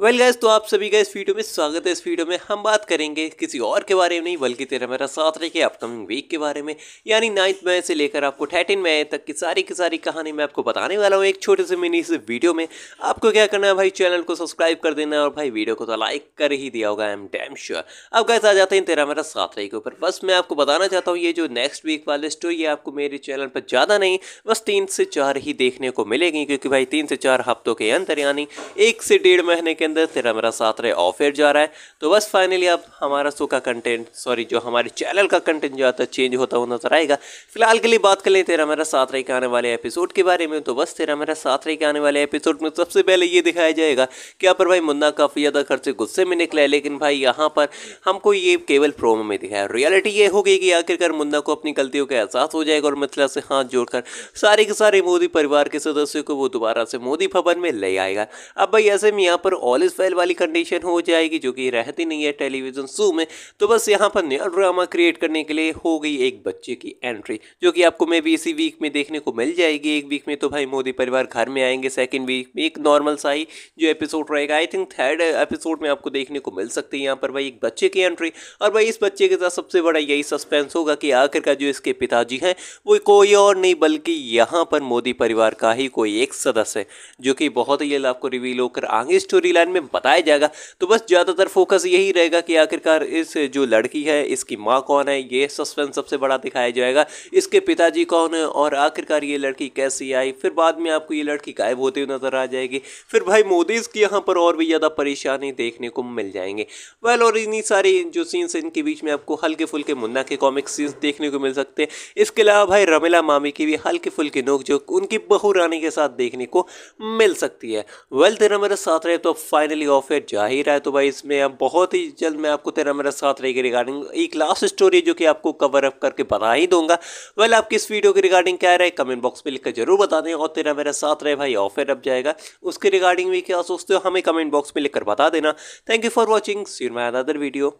well well gas तो आप सभी का इस वीडियो में स्वागत है इस वीडियो में हम बात करेंगे किसी और के बारे में नहीं बल्कि तेरा मेरा सात रहे अपकमिंग वीक के बारे में यानी नाइन्थ मई से लेकर आपको थर्टीन मई तक की सारी की सारी कहानी मैं आपको बताने वाला हूँ एक छोटे से मिनी से वीडियो में आपको क्या करना है भाई चैनल को सब्सक्राइब कर देना है और भाई वीडियो को तो लाइक कर ही दिया होगा आई एम डैम श्योर अब गैस आ जाते हैं तेरा मेरा सात के ऊपर बस मैं आपको बताना चाहता हूँ ये जो नेक्स्ट वीक वाले स्टोरी है आपको मेरे चैनल पर ज़्यादा नहीं बस तीन से चार ही देखने को मिलेगी क्योंकि भाई तीन से चार हफ्तों के अंतर यानी एक से डेढ़ महीने के अंदर फिर हमारा साथ रहे ऑफ एयर जा रहा है तो बस फाइनली अब हमारा शो का कंटेंट सॉरी जो हमारे चैनल का कंटेंट जो आता है चेंज होता हुआ नजर आएगा फिलहाल के लिए बात कर लें तेरा मेरा साथ रहे के आने वाले एपिसोड के बारे में तो बस तेरा मेरा साथ रहे के आने वाले एपिसोड में सबसे पहले ये दिखाया जाएगा कि यहाँ पर भाई मुन्ना काफ़ी ज़्यादा घर से गुस्से में निकला है लेकिन भाई यहाँ पर हमको ये केवल प्रोमो में दिखाया रियलिटी ये हो गई कि आखिरकार मुन्ना को अपनी गलतियों का एहसास हो जाएगा और मिथिला से हाथ जोड़कर सारे के सारे मोदी परिवार के सदस्यों को वो दोबारा से मोदी भवन में ले आएगा अब भाई ऐसे में यहाँ पर नॉलेज फेल वाली कंडीशन हो जाएगी जो कि रहती नहीं है टेलीविज़न शो में तो बस यहाँ पर नया ड्रामा क्रिएट करने के लिए हो गई एक बच्चे की एंट्री जो कि आपको मे भी इसी वीक में देखने को मिल जाएगी एक वीक में तो भाई मोदी परिवार घर में आएंगे सेकेंड वीक में एक नॉर्मल सा ही जो एपिसोड रहेगा आई थिंक थर्ड एपिसोड में आपको देखने को मिल सकती है यहाँ पर भाई एक बच्चे की एंट्री और भाई इस बच्चे के साथ सबसे बड़ा यही सस्पेंस होगा कि आखिर का जो इसके पिताजी हैं वो कोई और नहीं बल्कि यहाँ पर मोदी परिवार का ही कोई एक सदस्य है जो कि बहुत ही जल्द आपको रिवील होकर आगे स्टोरी लाइन बयान में बताया जाएगा तो बस ज़्यादातर फोकस यही रहेगा कि आखिरकार इस जो लड़की है इसकी माँ कौन है ये सस्पेंस सबसे बड़ा दिखाया जाएगा इसके पिताजी कौन है और आखिरकार ये लड़की कैसी आई फिर बाद में आपको ये लड़की गायब होती हुई नज़र आ जाएगी फिर भाई मोदीज़ की यहाँ पर और भी ज़्यादा परेशानी देखने को मिल जाएंगे वेल और इन्हीं सारी जो सीन्स इनके बीच में आपको हल्के फुल्के मुन्ना के कॉमिक सीन्स देखने को मिल सकते हैं इसके अलावा भाई रमेला मामी की भी हल्के फुल्के नोकझोंक उनकी बहू रानी के साथ देखने को मिल सकती है वेल तेरा मेरे साथ रहे तो फाइनली ऑफर जा ही रहा है तो भाई इसमें अब बहुत ही जल्द मैं आपको तेरा मेरा साथ रहेगी रिगार्डिंग एक लास्ट स्टोरी जो कि आपको कवर अप करके बता ही दूंगा वेल आप इस वीडियो की रिगार्डिंग क्या रहे कमेंट बॉक्स में लिखकर जरूर बता दें और तेरा मेरा साथ रहे भाई ऑफर अब जाएगा उसके रिगार्डिंग भी क्या सोचते हो हमें कमेंट बॉक्स में लिखकर बता देना thank you for watching see my other video